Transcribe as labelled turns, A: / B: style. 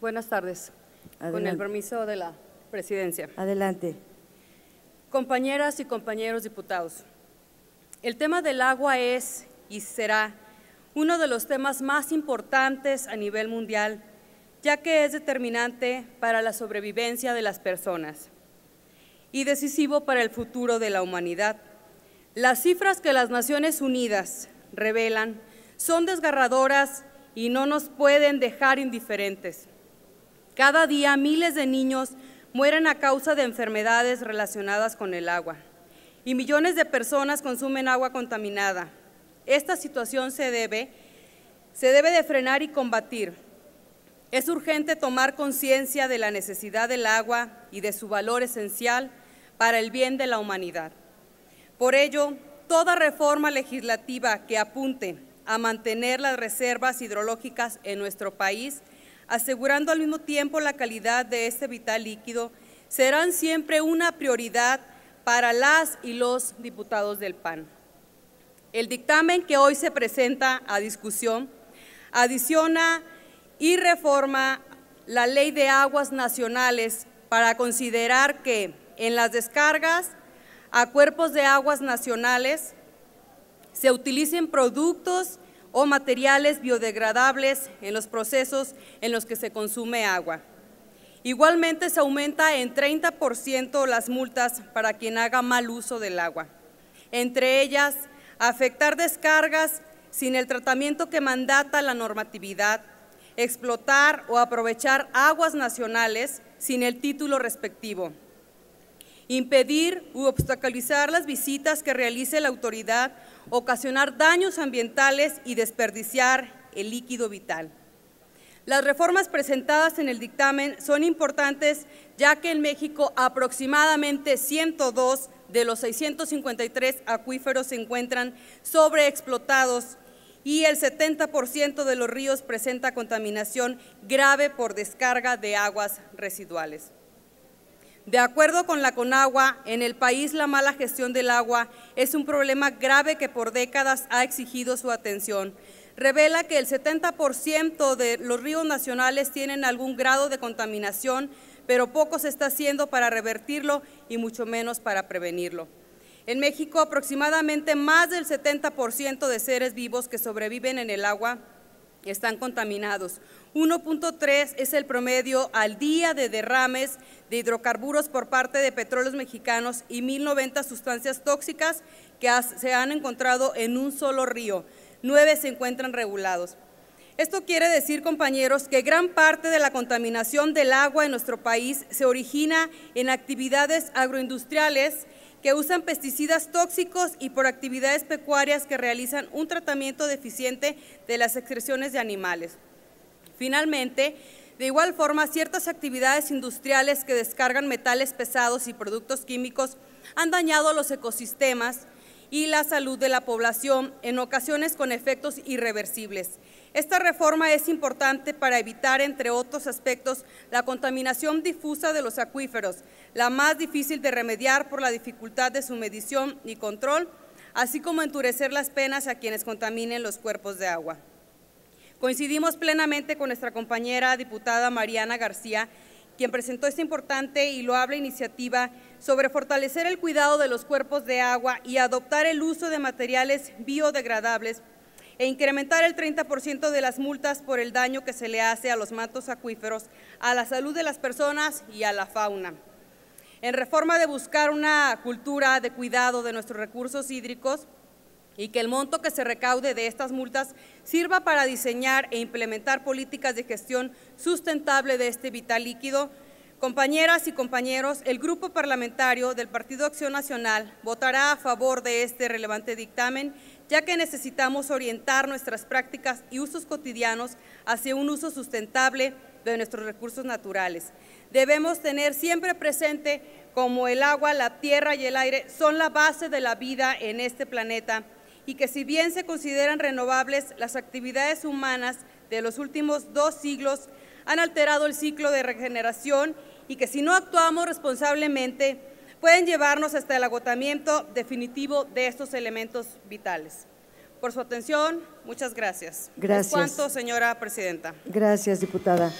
A: Buenas tardes. Con el permiso de la presidencia. Adelante. Compañeras y compañeros diputados, el tema del agua es y será uno de los temas más importantes a nivel mundial, ya que es determinante para la sobrevivencia de las personas y decisivo para el futuro de la humanidad. Las cifras que las Naciones Unidas revelan son desgarradoras y no nos pueden dejar indiferentes. Cada día miles de niños mueren a causa de enfermedades relacionadas con el agua y millones de personas consumen agua contaminada. Esta situación se debe, de frenar y combatir. Es urgente tomar conciencia de la necesidad del agua y de su valor esencial para el bien de la humanidad. Por ello, toda reforma legislativa que apunte a mantener las reservas hidrológicas en nuestro país asegurando al mismo tiempo la calidad de este vital líquido, serán siempre una prioridad para las y los diputados del PAN. El dictamen que hoy se presenta a discusión adiciona y reforma la Ley de Aguas Nacionales para considerar que en las descargas a cuerpos de aguas nacionales se utilicen productos o materiales biodegradables en los procesos en los que se consume agua. Igualmente se aumenta en 30% las multas para quien haga mal uso del agua. Entre ellas, afectar descargas sin el tratamiento que mandata la normatividad, explotar o aprovechar aguas nacionales sin el título respectivo impedir u obstaculizar las visitas que realice la autoridad, ocasionar daños ambientales y desperdiciar el líquido vital. Las reformas presentadas en el dictamen son importantes ya que en México aproximadamente 102 de los 653 acuíferos se encuentran sobreexplotados y el 70% de los ríos presenta contaminación grave por descarga de aguas residuales. De acuerdo con la CONAGUA, en el país la mala gestión del agua es un problema grave que por décadas ha exigido su atención. Revela que el 70% de los ríos nacionales tienen algún grado de contaminación, pero poco se está haciendo para revertirlo y mucho menos para prevenirlo. En México, aproximadamente más del 70% de seres vivos que sobreviven en el agua están contaminados. 1.3 es el promedio al día de derrames de hidrocarburos por parte de petróleos mexicanos y 1.090 sustancias tóxicas que se han encontrado en un solo río. Nueve se encuentran regulados. Esto quiere decir, compañeros, que gran parte de la contaminación del agua en nuestro país se origina en actividades agroindustriales que usan pesticidas tóxicos y por actividades pecuarias que realizan un tratamiento deficiente de las excreciones de animales. Finalmente, de igual forma, ciertas actividades industriales que descargan metales pesados y productos químicos han dañado los ecosistemas, y la salud de la población, en ocasiones con efectos irreversibles. Esta reforma es importante para evitar, entre otros aspectos, la contaminación difusa de los acuíferos, la más difícil de remediar por la dificultad de su medición y control, así como endurecer las penas a quienes contaminen los cuerpos de agua. Coincidimos plenamente con nuestra compañera diputada Mariana García, quien presentó esta importante y loable iniciativa sobre fortalecer el cuidado de los cuerpos de agua y adoptar el uso de materiales biodegradables e incrementar el 30% de las multas por el daño que se le hace a los matos acuíferos, a la salud de las personas y a la fauna. En reforma de buscar una cultura de cuidado de nuestros recursos hídricos, y que el monto que se recaude de estas multas sirva para diseñar e implementar políticas de gestión sustentable de este vital líquido Compañeras y compañeros, el Grupo Parlamentario del Partido Acción Nacional votará a favor de este relevante dictamen, ya que necesitamos orientar nuestras prácticas y usos cotidianos hacia un uso sustentable de nuestros recursos naturales. Debemos tener siempre presente como el agua, la tierra y el aire son la base de la vida en este planeta y que si bien se consideran renovables, las actividades humanas de los últimos dos siglos han alterado el ciclo de regeneración y que si no actuamos responsablemente pueden llevarnos hasta el agotamiento definitivo de estos elementos vitales. Por su atención, muchas gracias. Gracias. cuánto, señora presidenta? Gracias, diputada.